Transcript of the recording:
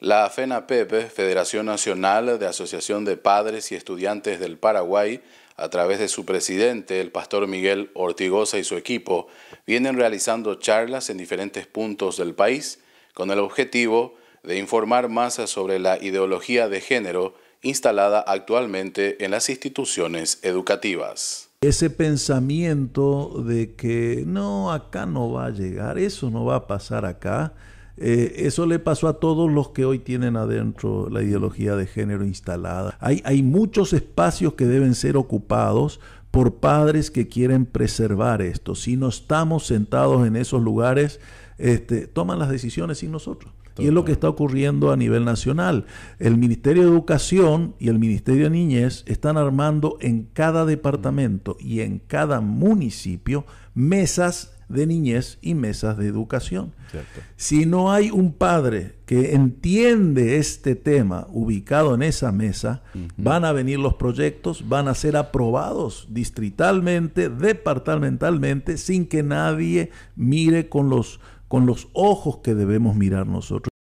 La FENAPEP, Federación Nacional de Asociación de Padres y Estudiantes del Paraguay, a través de su presidente, el pastor Miguel Ortigosa y su equipo, vienen realizando charlas en diferentes puntos del país con el objetivo de informar más sobre la ideología de género instalada actualmente en las instituciones educativas. Ese pensamiento de que no, acá no va a llegar, eso no va a pasar acá, eh, eso le pasó a todos los que hoy tienen adentro la ideología de género instalada. Hay, hay muchos espacios que deben ser ocupados por padres que quieren preservar esto. Si no estamos sentados en esos lugares, este, toman las decisiones sin nosotros. Y es lo que está ocurriendo a nivel nacional. El Ministerio de Educación y el Ministerio de Niñez están armando en cada departamento y en cada municipio mesas de niñez y mesas de educación. Si no hay un padre que entiende este tema ubicado en esa mesa, van a venir los proyectos, van a ser aprobados distritalmente, departamentalmente, sin que nadie mire con los, con los ojos que debemos mirar nosotros.